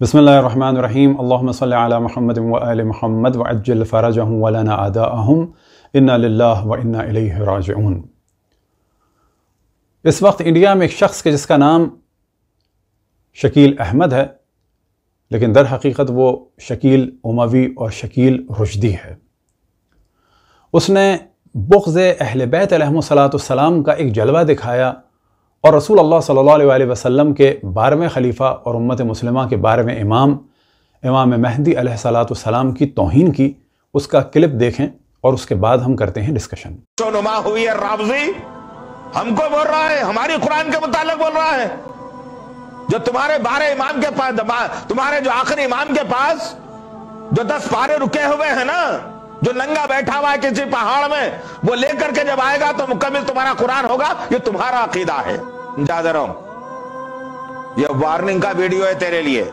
بسم الله الرحمن الرحيم اللهم صل على محمد وآل محمد وعجل فرجهم ولنا آداءهم إنا لله وإنا إليه راجعون میں ایک شخص کے جس کا نام شکیل احمد ہے لیکن در حقیقت وہ شکیل اموی اور شکیل رشدی ہے اس نے بغض اہل بیت علیہ السلام کا ایک جلوہ دکھایا और रसूल अल्लाह सल्लल्लाहु अलैहि वसल्लम के बारहवें खलीफा और उम्मत मुसलमा के बारहवें इमाम इमाम महदी सलाम की तोहन की उसका क्लिप देखें और उसके बाद हम करते हैं डिस्कशन हुई है रावजी हमको बोल रहा है हमारी कुरान के मुताबिक बोल रहा है जो तुम्हारे बारह इमाम के पास तुम्हारे जो आखिरी इमाम के पास जो दस पारे रुके हुए हैं ना जो नंगा बैठा हुआ है किसी पहाड़ में वो लेकर के जब आएगा तो मुकम्मल तुम्हारा कुरान होगा ये तुम्हारा अकीदा है ज्यादा यह वार्निंग का वीडियो है तेरे लिए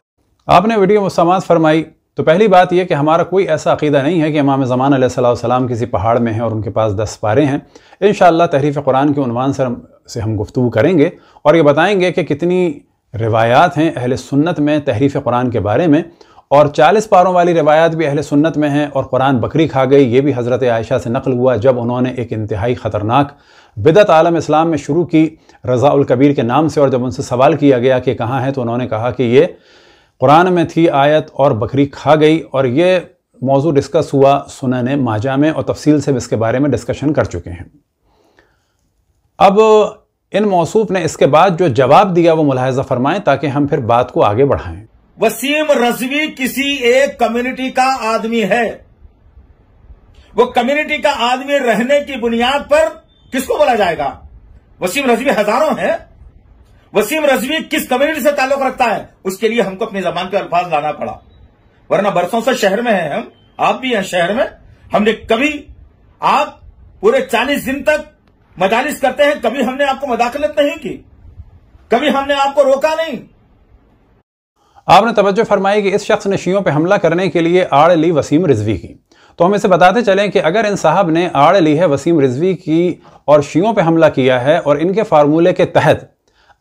आपने वीडियो में समाज फरमाई तो पहली बात यह कि हमारा कोई ऐसा अकीदा नहीं है कि इमाम ज़मान सलाम किसी पहाड़ में हैं और उनके पास दस पारे हैं इन तहरीफ़ कुरान के उनवान सर से हम गुफ्तु करेंगे और ये बताएंगे कि कितनी रिवायात हैं अहल सुन्नत में तहरीफ़ कुरान के बारे में और 40 पारों वाली रवायात भी अहल सुन्नत में हैं और कुरान बकरी खा गई ये भी हज़रत आयशा से नकल हुआ जब उन्होंने एक इंतहाई ख़तरनाक बिदत आलम इस्लाम में शुरू की रज़ाउल कबीर के नाम से और जब उनसे सवाल किया गया कि कहाँ है तो उन्होंने कहा कि ये कुरान में थी आयत और बकरी खा गई और ये मौजू डिस्कस हुआ सुनन माजा में और तफसील से इसके बारे में डिस्कशन कर चुके हैं अब इन मौसू ने इसके बाद जो जवाब दिया वो मुलाहजा फरमाएं ताकि हम फिर बात को आगे बढ़ाएं वसीम रजवी किसी एक कम्युनिटी का आदमी है वो कम्युनिटी का आदमी रहने की बुनियाद पर किसको बोला जाएगा वसीम रजवी हजारों हैं वसीम रजवी किस कम्युनिटी से ताल्लुक रखता है उसके लिए हमको अपनी जबान पे अल्फाज लाना पड़ा वरना बरसों से शहर में हैं हम आप भी हैं शहर में हमने कभी आप पूरे चालीस दिन तक मदालिस करते हैं कभी हमने आपको मदाखलत नहीं की कभी हमने आपको रोका नहीं आपने तवज्जो फरमाई कि इस शख्स ने शियों पर हमला करने के लिए आड़ ली वसीम रिजवी की तो हम इसे बताते चलें कि अगर इन साहब ने आड़ ली है वसीम रिजवी की और शियों पे हमला किया है और इनके फार्मूले के तहत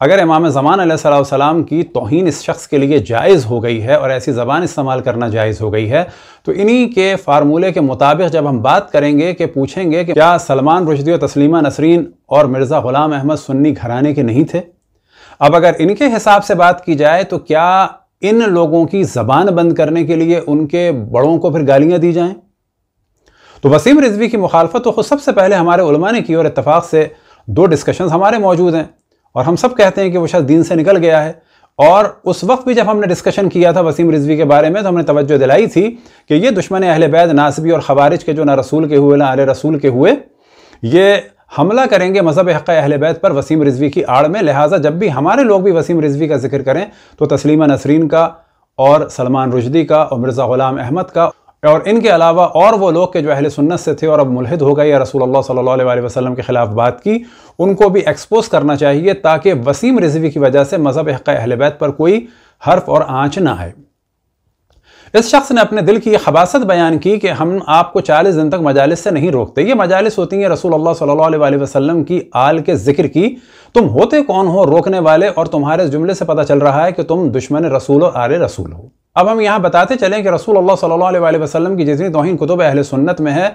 अगर इमाम ज़मान सलाम की तोहन इस शख्स के लिए जायज़ हो गई है और ऐसी ज़बान इस्तेमाल करना जायज़ हो गई है तो इन्हीं के फार्मूले के मुताबिक जब हम बात करेंगे कि पूछेंगे कि क्या सलमान रुशदी तस्लीमा नसरीन और मिर्ज़ा ग़ुलाम अहमद सुन्नी घराने के नहीं थे अब अगर इनके हिसाब से बात की जाए तो क्या इन लोगों की ज़बान बंद करने के लिए उनके बड़ों को फिर गालियाँ दी जाएँ तो वसीम रिजवी की मुखालफत तो सबसे पहले हमारे उलमा ने की और इतफाक़ से दो डिस्कशन हमारे मौजूद हैं और हम सब कहते हैं कि वो शायद दीन से निकल गया है और उस वक्त भी जब हमने डिस्कशन किया था वसीम रिजवी के बारे में तो हमने तवज्जो दिलाई थी कि ये दुश्मन अहल बैद नासबी और खवारिज के जो ना रसूल के हुए ना आल रसूल के हुए ये हमला करेंगे मज़हब हक़ अहल बैत पर वसीम रिजवी की आड़ में लिहाजा जब भी हमारे लोग भी वसीम रिजवी का जिक्र करें तो तस्लीमा नसरीन का और सलमान रुजदी का और मिर्ज़ा ग़ुलाम अहमद का और इनके अलावा और वो लोग के जो अहल सुन्नत से थे और अब मुलहद हो गए या रसूल सल्लल्लाहु अलैहि वसल्लम के ख़िलाफ़ बात की उनको भी एक्सपोज करना चाहिए ताकि वसीम रिजवी की वजह से मज़हब हक़ बैत पर कोई हर्फ और आँच ना आए इस शख्स ने अपने दिल की यह खबासत बयान की कि हम आपको 40 दिन तक मजालस से नहीं रोकते ये मजालस होती हैं रसूल अल्लाह सल्लल्लाहु अलैहि वसल्लम की आल के जिक्र की तुम होते कौन हो रोकने वाले और तुम्हारे जुमले से पता चल रहा है कि तुम दुश्मन रसूल और आर रसूल हो अब हम यहाँ बताते चलें कि रसूल अल्लाह सल्लल्लाहु अलैहि वसल्लम की जितनी तोहन कुतुब अहल सुन्नत में है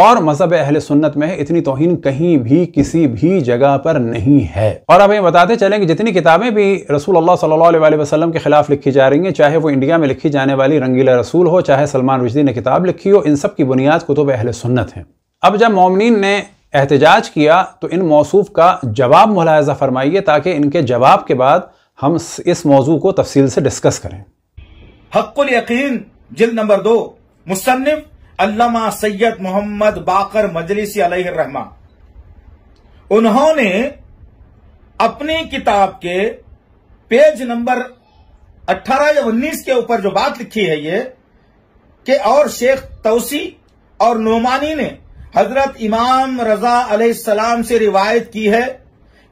और मजहब अहल सुन्नत में है इतनी तोहन कहीं भी किसी भी जगह पर नहीं है और अब ये बताते चलें कि जितनी किताबें भी रसूल अल्लाह सल्लल्लाहु अलैहि वसल्लम के खिलाफ लिखी जा रही हैं चाहे वो इंडिया में लिखी जाने वाली रंगीला रसूल हो चाहे सलमान रुजदी ने किताब लिखी हो इन सब की बुनियाद कुतुब अहल सुन्नत है अब जब मोमिन ने एहतजाज किया तो इन मौसू का जवाब मुलायजा फरमाइए ताकि इनके जवाब के बाद हम इस मौजू को तफसील से डिस्कस करें हक्कुल यकीन जिल नंबर दो मुसन्फ अल्लामा सैयद मोहम्मद बाकर मजलिस रहमा उन्होंने अपनी किताब के पेज नंबर 18 या 19 के ऊपर जो बात लिखी है ये कि और शेख तोसी और नोमानी ने हजरत इमाम रजा अलैहिस्सलाम से रिवायत की है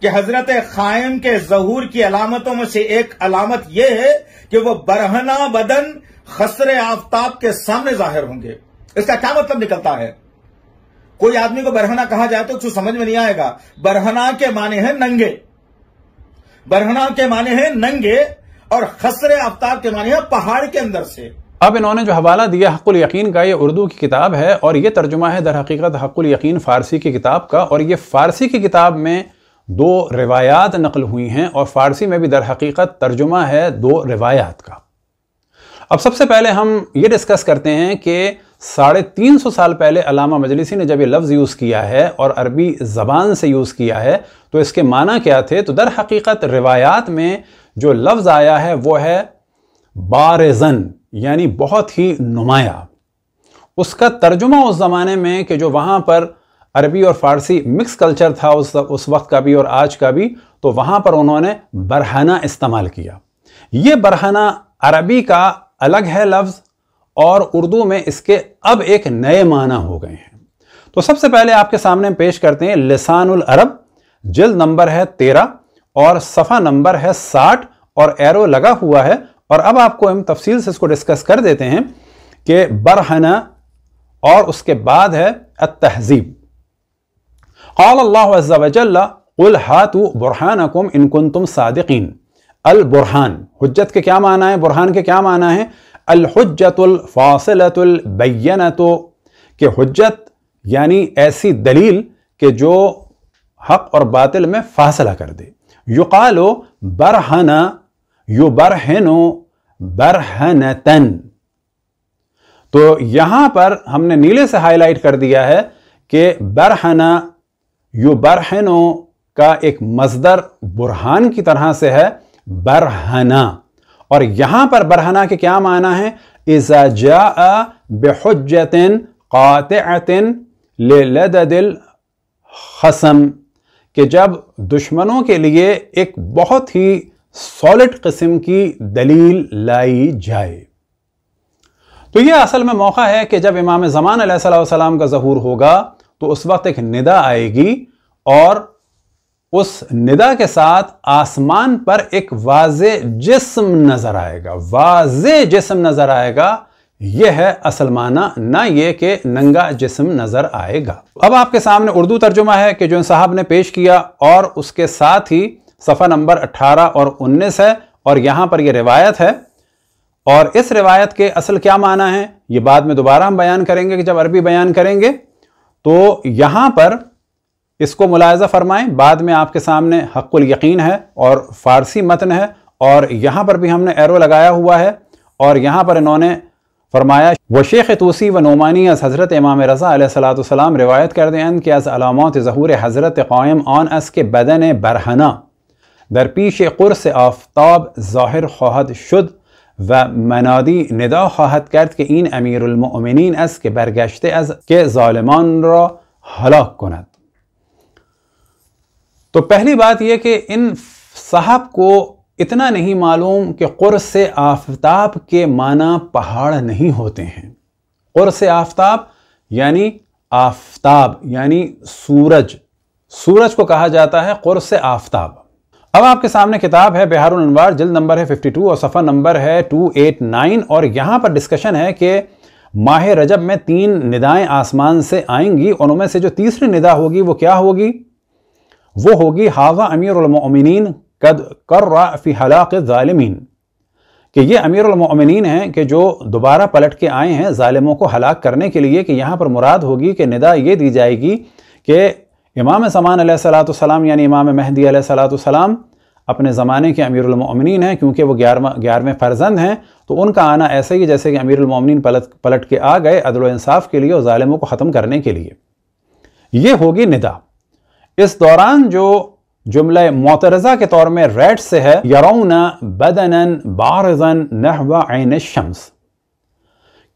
कि हजरत खायम के जहूर की अलामतों में से एक अलामत यह है कि वह बरहना बदन खसरे आफ्ताब के सामने जाहिर होंगे इसका क्या मतलब निकलता है कोई आदमी को बरहना कहा जाए तो कुछ समझ में नहीं आएगा बरहना के माने हैं नंगे बरहना के माने हैं नंगे और खसरे आफ्ताब के माने हैं पहाड़ के अंदर से अब इन्होंने जो हवाला दिया हकुल यकीन का ये उर्दू की किताब है और ये तर्जुमा है दर हकीकत हकुल यकीन फारसी की किताब का और ये फारसी की किताब में दो रिवायात नकल हुई हैं और फ़ारसी में भी दर हकीकत तर्जुमा है दो रिवायात का अब सबसे पहले हम ये डिस्कस करते हैं कि साढ़े तीन सौ साल पहले अलामा मजलिसी ने जब ये लफ्ज़ यूज़ किया है और अरबी ज़बान से यूज़ किया है तो इसके माना क्या थे तो दर हकीकत रिवायात में जो लफ्ज़ आया है वो है बारजन यानी बहुत ही नुमाया उसका तर्जुमा उस ज़माने में कि जो वहाँ पर अरबी और फारसी मिक्स कल्चर था उस उस वक्त का भी और आज का भी तो वहाँ पर उन्होंने बरहना इस्तेमाल किया ये बरहना अरबी का अलग है लफ्ज़ और उर्दू में इसके अब एक नए माना हो गए हैं तो सबसे पहले आपके सामने पेश करते हैं लसानुल अरब जिल्द नंबर है तेरह और सफ़ा नंबर है साठ और एरो लगा हुआ है और अब आपको हम तफसील से इसको डिस्कस कर देते हैं कि बरहना और उसके बाद है तहजीब क़ाल हातु बुरहान अकुम इनकुन तुम सादिकीन अलबुरहान हजत के क्या माना है बुरहान के क्या माना है अलहजतुलफ़ासिलतुलबैन तो कि हजत यानी ऐसी दलील कि जो हक और बातिल में फासला कर दे युकालो बरहना यु बरहनो बरहनतन तो यहाँ पर हमने नीले से हाईलाइट कर दिया है कि बरहना युबरहनो का एक मजदर बुरहान की तरह से है बरहना और यहां पर बरहना के क्या माना है इजाजा जा बेहजतिन क़ातिन लददिल हसम कि जब दुश्मनों के लिए एक बहुत ही सॉलिड किस्म की दलील लाई जाए तो यह असल में मौका है कि जब इमाम ज़मान सलाम का जहूर होगा तो उस वक्त एक निदा आएगी और उस निदा के साथ आसमान पर एक वाज जिस्म नजर आएगा वाज जिस्म नजर आएगा यह है असल माना ना ये कि नंगा जिस्म नजर आएगा अब आपके सामने उर्दू तर्जुमा है कि जो साहब ने पेश किया और उसके साथ ही सफ़ा नंबर 18 और 19 है और यहां पर यह रिवायत है और इस रिवायत के असल क्या माना है ये बाद में दोबारा हम बयान करेंगे कि जब अरबी बयान करेंगे तो यहाँ पर इसको मुलायजा फरमाएं बाद में आपके सामने हक्कुल यकीन है और फारसी मतन है और यहाँ पर भी हमने एरो लगाया हुआ है और यहाँ पर इन्होंने फरमाया व शेख तूसी व नोमानी अस हज़रत इमाम रज़ा सलाम रिवायत कर दें कि अस अलामत ज़हूर हज़रत क़ायम ऑन अस के बदन बरहना दरपीश से आफ्ताब ज़ाहिर खोहद शुद و منادی ندا خواهد کرد که این امیرالمؤمنین است که برگشته از که ظالمان را هلاک کند तो पहली बात यह कि इन साहब को इतना नहीं मालूम कि क़ुर से आफताब के माना पहाड़ नहीं होते हैं क़ुर से आफताब यानी आफताब यानी सूरज सूरज को कहा जाता है क़ुर से आफताब अब आपके सामने किताब है बिहार अनवार जल्द नंबर है 52 और सफ़र नंबर है 289 और यहाँ पर डिस्कशन है कि माह रजब में तीन निदाएं आसमान से आएंगी और उनमें से जो तीसरी निदा होगी वो क्या होगी वो होगी हाजा उलमिन कद कर फ़ी हलाक ालमीन कि ये उलमिन हैं कि जो दोबारा पलट के आए हैं ालिमों को हलाक करने के लिए कि यहाँ पर मुराद होगी कि निदा ये दी जाएगी कि इमाम समान सलाम यानी इमाम महदी सलाम अपने ज़माने के अमीरमिन हैं क्योंकि वो ग्यारहवें फ़र्जंद हैं तो उनका आना ऐसे ही जैसे कि अमीरमिन पलट पलट के आ गए अदल इंसाफ के लिए और ालमों को ख़त्म करने के लिए ये होगी निदा इस दौरान जो जुमला मोतरज़ा के तौर में रेड से है यरौना बदन बारजन नहवा आन शम्स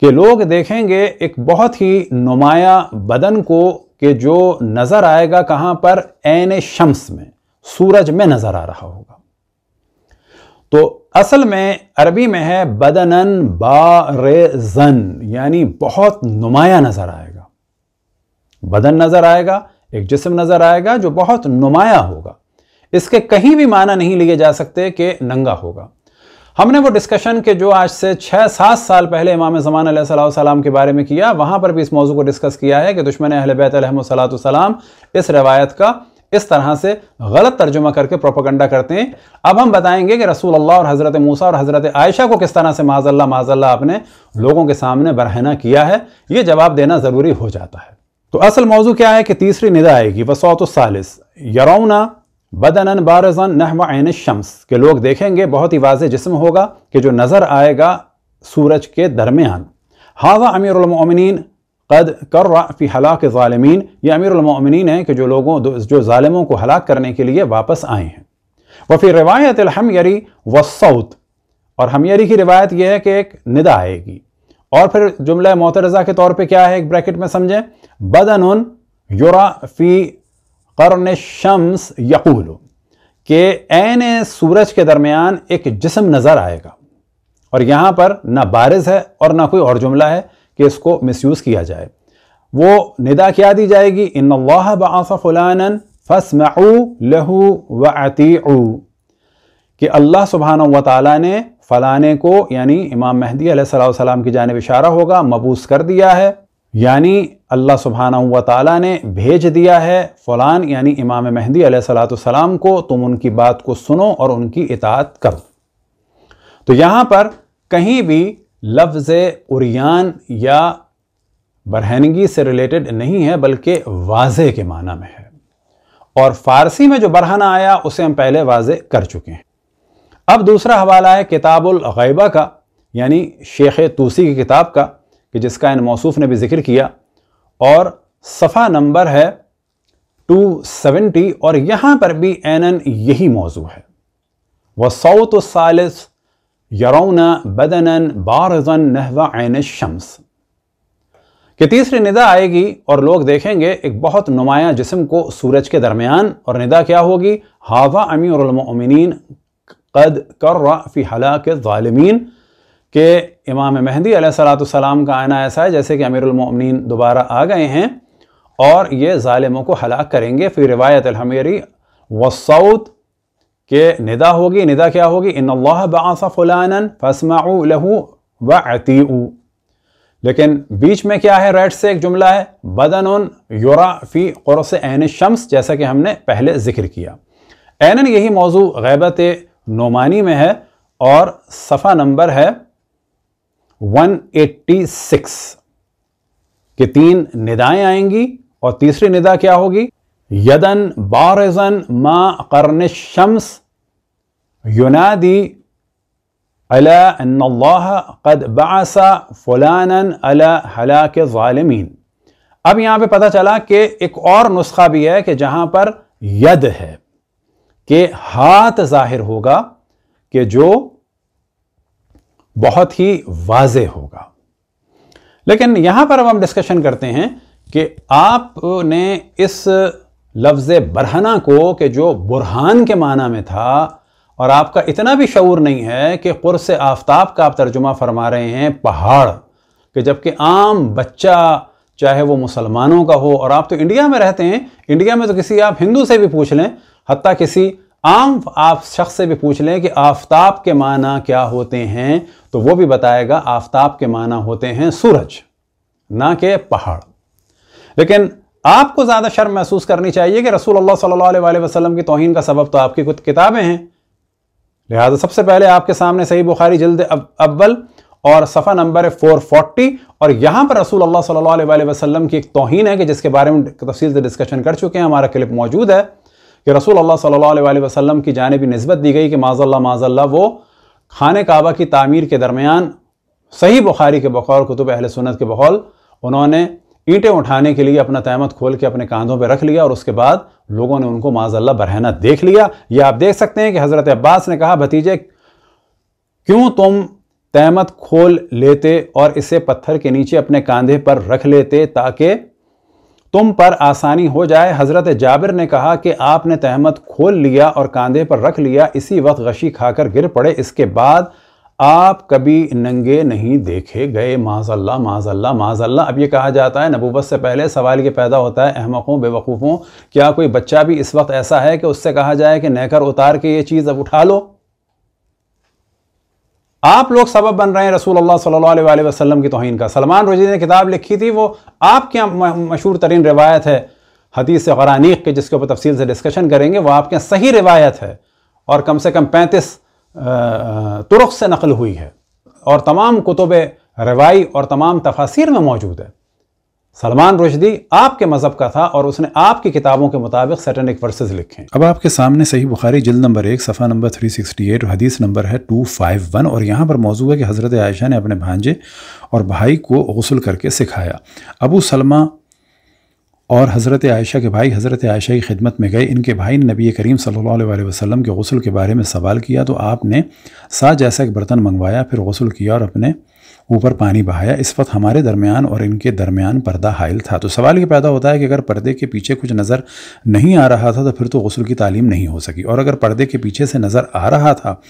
के लोग देखेंगे एक बहुत ही नुमाया बदन को कि जो नज़र आएगा कहां पर एन शम्स में सूरज में नज़र आ रहा होगा तो असल में अरबी में है बदनन बारेजन यानी बहुत नुमाया नज़र आएगा बदन नज़र आएगा एक जिसम नज़र आएगा जो बहुत नुमाया होगा इसके कहीं भी माना नहीं लिए जा सकते कि नंगा होगा हमने वो डिस्कशन के जो आज से छः सात साल पहले इमाम ज़मान सलाम के बारे में किया वहाँ पर भी इस मौजू को डिस्कस किया है कि दुश्मन अहल बैतलहमसलाम इस रवायत का इस तरह से गलत तर्जुमा करके प्रोपोगंडा करते हैं अब हम बताएंगे कि रसूल अल्लाह और हज़रत मूसा और हज़रत आयशा को किस तरह से माजल्ला माजल्ला आपने लोगों के सामने बरहना किया है ये जवाब देना ज़रूरी हो जाता है तो असल मौजू क्या है कि तीसरी निदा आएगी वसौत सालिस यरौना बदनन बारजन नहम आन शम्स के लोग देखेंगे बहुत ही वाज जिसम होगा कि जो नज़र आएगा सूरज के दरमियान हाजा अमीरमिन कद कर फ़ी हलाक ालमीन ये अमीरमिन हैं कि जो लोगों जो ालमों को हलाक करने के लिए वापस आए हैं वफ़ी रिवायत हमयरी सऊत और हमयरी की रिवायत यह है कि एक निदा आएगी और फिर जुमला मोतरज़ा के तौर पर क्या है एक ब्रैकेट में समझें बदन युरा फ़ी करन शम्स यकूल के एन सूरज के दरमियान एक जिसम नज़र आएगा और यहाँ पर ना बारिश है और ना कोई और जुमला है कि इसको मिसयूज़ किया जाए वो निदा क्या दी जाएगी इन बान फ़स फसमऊ लहू व अतीऊ कि अल्लाह सुबहान व ने फ़लाने को यानी इमाम महदी सलाम की जानब इशारा होगा मबूस कर दिया है यानी अल्लाह सुबहाना हुआ ताला ने भेज दिया है फ़लान यानी इमाम महदी सलाम को तुम उनकी बात को सुनो और उनकी इतात करो तो यहाँ पर कहीं भी लफ्ज़ उरियान या बरहनगी से रिलेटेड नहीं है बल्कि वाजे के माना में है और फ़ारसी में जो बरहना आया उसे हम पहले वाजे कर चुके हैं अब दूसरा हवाला है किताबुल गैबा का यानी शेख तूसी की किताब का कि जिसका इन मौसूफ ने भी जिक्र किया और सफ़ा नंबर है 270 और यहाँ पर भी एनन यही मौजू है वह सऊत सालिस यरौना बदन बारजन नहवा एन शम्स कि तीसरी निदा आएगी और लोग देखेंगे एक बहुत नुमाया जिसम को सूरज के दरमियान और निदा क्या होगी हावा अमीरमिन कद कर फी हला के ालमीन कि इमाम महदी सलाम का आना ऐसा है जैसे कि अमीरमिन दोबारा आ गए हैं और ये ालिमों को हलाक करेंगे फिर रिवायत अलहमेरी वसौत के निदा होगी निदा क्या होगी इन बाफ़लान फसमाऊ लहू व अतीऊ लेकिन बीच में क्या है रेड से एक जुमला है बदन युरा फ़ी क़ुरस एन शम्स जैसा कि हमने पहले जिक्र किया एन यही मौजू गैबत नोमानी में है और सफ़ा नंबर है 186 के तीन निदाएं आएंगी और तीसरी निदा क्या होगी यदन बारजन मा करन शम्स युनादी अला अल्लाह कद बासा फलानन अला हला के ालमीन अब यहां पे पता चला कि एक और नुस्खा भी है कि जहां पर यद है कि हाथ जाहिर होगा कि जो बहुत ही वाज होगा लेकिन यहां पर अब हम डिस्कशन करते हैं कि आपने इस लफ्ज़ बरहना को कि जो बुरहान के माना में था और आपका इतना भी शूर नहीं है कि कुरस आफ्ताब का आप तर्जुमा फरमा रहे हैं पहाड़ कि जबकि आम बच्चा चाहे वो मुसलमानों का हो और आप तो इंडिया में रहते हैं इंडिया में तो किसी आप हिंदू से भी पूछ लें हती किसी आम आप शख्स से भी पूछ लें कि आफ्ताब के माना क्या होते हैं तो वो भी बताएगा आफ्ताब के माना होते हैं सूरज ना के पहाड़ लेकिन आपको ज़्यादा शर्म महसूस करनी चाहिए कि रसूल अल्लाह सल्लल्लाहु अलैहि वसल्लम की तोहन का सबब तो आपकी कुछ किताबें हैं लिहाजा सबसे पहले आपके सामने सही बुखारी जल्द अव्वल और सफ़ा नंबर फोर फोर्टी और यहाँ पर रसूल अल्लाह सल्लल्लाहु अलैहि वसल्लम की एक तोहन है कि जिसके बारे में तफसील से डिस्कशन कर चुके हैं हमारा क्लिप मौजूद है कि रसूल अल्लाह सल्लल्लाहु अलैहि वसल्लम की जानब नस्बत दी गई कि माजल्ला माजल्ला वो खान काबा की तामीर के दरमियान सही बुखारी के बकौल कुतुब अहल सुनत के बकौल उन्होंने ईंटें उठाने के लिए अपना तहमत खोल के अपने कांधों पर रख लिया और उसके बाद लोगों ने उनको माजल्ला बरहना देख लिया यह आप देख सकते हैं कि हज़रत अब्बास ने कहा भतीजे क्यों तुम तहमत खोल लेते और इसे पत्थर के नीचे अपने कांधे पर रख लेते ताकि तुम पर आसानी हो जाए हज़रत जाबिर ने कहा कि आपने तहमत खोल लिया और कांधे पर रख लिया इसी वक्त गशी खाकर गिर पड़े इसके बाद आप कभी नंगे नहीं देखे गए माजल्ला माजल्ला माजल्ला अब ये कहा जाता है नबूबत से पहले सवाल ये पैदा होता है अहमकों बेवकूफ़ों क्या कोई बच्चा भी इस वक्त ऐसा है कि उससे कहा जाए कि नहकर उतार के ये चीज़ अब उठा लो आप लोग सबब बन रहे हैं रसूल अल्लाह सल्लल्लाहु अलैहि वसल्लम की तोहन का सलमान रोजी ने किताब लिखी थी वो आपके यहाँ मशहूर तरीन रिवायत है हदीस गरानीक के जिसके ऊपर तफसील से डिस्कशन करेंगे वो आपके यहाँ सही रिवायत है और कम से कम पैंतीस तुरख से नकल हुई है और तमाम कुतुब रवाई और तमाम तफासिर में मौजूद है सलमान रुशदी आपके मज़हब का था और उसने आपकी किताबों के मुताबिक सैटनिक वर्सेस लिखे अब आपके सामने सही बुखारी जल्द नंबर एक सफ़ा नंबर 368 और हदीस नंबर है 251 और यहाँ पर मौजू है कि हज़रत आयशा ने अपने भांजे और भाई को गसल करके सिखाया अबू सलमा और हज़रत आयशा के भाई हज़रत आयशा की खिदमत में गए इनके भाई ने नबी करीम सल्लल्लाहु अलैहि वसल्लम के गसल के बारे में सवाल किया तो आपने सा जैसा एक बर्तन मंगवाया फिर गसल किया और अपने ऊपर पानी बहाया इस वक्त हमारे दरमियान और इनके दरमियान पर्दा हायल था तो सवाल ये पैदा होता है कि अगर पर्दे के पीछे कुछ नज़र नहीं आ रहा था तो फिर तो गसल की तालीम नहीं हो सकी और अगर पर्दे के पीछे से नज़र आ रहा था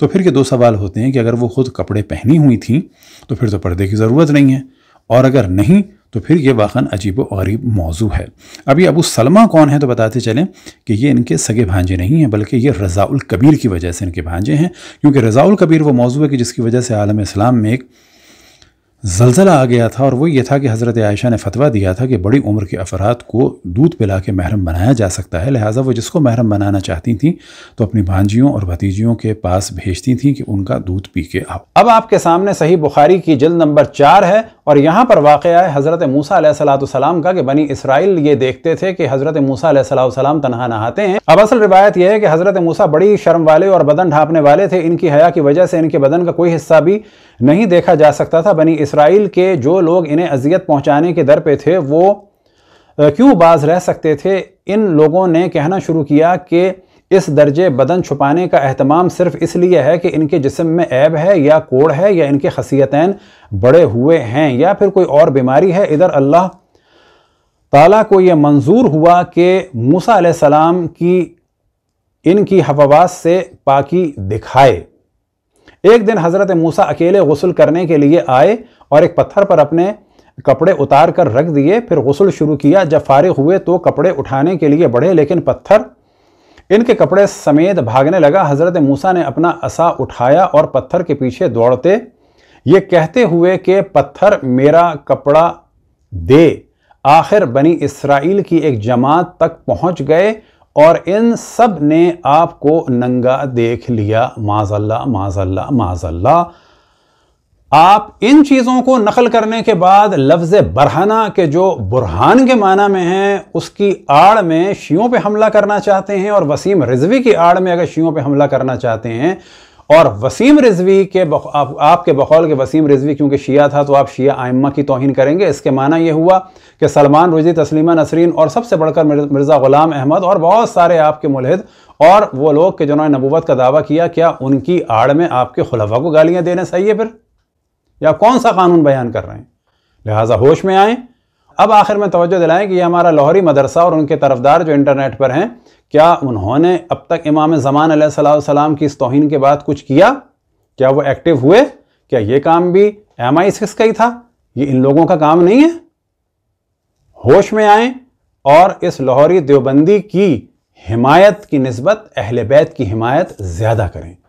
तो फिर ये दो सवाल होते हैं कि अगर वो खुद कपड़े पहनी हुई थी तो फिर तो पर्दे की ज़रूरत नहीं है और अगर नहीं तो फिर ये वाक़ा अजीब गरीब मौजू है अभी अबू सलमा कौन है तो बताते चलें कि ये इनके सगे भांजे नहीं हैं बल्कि ये रज़ाउल कबीर की वजह से इनके भांजे हैं क्योंकि रज़ाउल कबीर वो मौजू है कि जिसकी वजह से आलम इस्लाम में एक जलजला आ गया था और वो ये था कि हज़रत आयशा ने फतवा दिया था कि बड़ी उम्र के अफराद को दूध पिला के महरम बनाया जा सकता है लिहाजा वो जिसको महरम बनाना चाहती थी तो अपनी भांजियों और भतीजियों के पास भेजती थी कि उनका दूध पी के आओ अब आपके सामने सही बुखारी की जल्द नंबर चार है और यहाँ पर वाक़ है हज़रत मूसा सलाम का कि बनी इसराइल ये देखते थे कि हज़रत मूसा सलाम तनहा नहाते हैं अब असल रिवायत यह है कि हज़रत मूसा बड़ी शर्म वाले और बदन ढांपने वाले थे इनकी हया की वजह से इनके बदन का कोई हिस्सा भी नहीं देखा जा सकता था बनी इसराइल के जो लोग इन्हें अजियत पहुंचाने के दर पे थे वो क्यों बाज रह सकते थे इन लोगों ने कहना शुरू किया कि इस दर्जे बदन छुपाने का अहतमाम सिर्फ इसलिए है कि इनके जिसम में ऐब है या कोड़ है या इनके खसीतैन बड़े हुए हैं या फिर कोई और बीमारी है इधर अल्लाह ताला को यह मंजूर हुआ कि मूसा सलाम की इनकी हवावास से पाकि दिखाए एक दिन हज़रत मूसा अकेले गसल करने के लिए आए और एक पत्थर पर अपने कपड़े उतार कर रख दिए फिर गसल शुरू किया जब फारिग हुए तो कपड़े उठाने के लिए बढ़े लेकिन पत्थर इनके कपड़े समेत भागने लगा हज़रत मूसा ने अपना असा उठाया और पत्थर के पीछे दौड़ते ये कहते हुए कि पत्थर मेरा कपड़ा दे आखिर बनी इसराइल की एक जमात तक पहुंच गए और इन सब ने आपको नंगा देख लिया माजल्ला माजल्ला माजल्ला आप इन चीज़ों को नकल करने के बाद लफ्ज़ बरहना के जो बुरहान के माना में हैं उसकी आड़ में शियों पे हमला करना चाहते हैं और वसीम रिजवी की आड़ में अगर शियों पे हमला करना चाहते हैं और वसीम रिजवी के बख, आप, आपके बखौल के वसीम रिजवी क्योंकि शिया था तो आप शिया आइम्मा की तोहन करेंगे इसके माना यह हुआ कि सलमान रुजी तस्लीमा नसरीन और सबसे बढ़कर मिर्ज़ा ग़ुलाम अहमद और बहुत सारे आपके मुलहद और वो लोग के जिन्होंने नबूवत का दावा किया क्या उनकी आड़ में आपके खुलफा को गालियाँ देना सही है फिर या कौन सा कानून बयान कर रहे हैं लिहाजा होश में आएँ अब आखिर में तोज्जो दिलाएं कि ये हमारा लाहौरी मदरसा और उनके तरफदार जो इंटरनेट पर हैं क्या उन्होंने अब तक इमाम ज़मान सलाम की इस तोहन के बाद कुछ किया क्या वो एक्टिव हुए क्या ये काम भी एम आई सिक्स का ही था ये इन लोगों का काम नहीं है होश में आए और इस लाहौरी देवबंदी की हिमायत की नस्बत अहल बैत की हिमायत ज़्यादा करें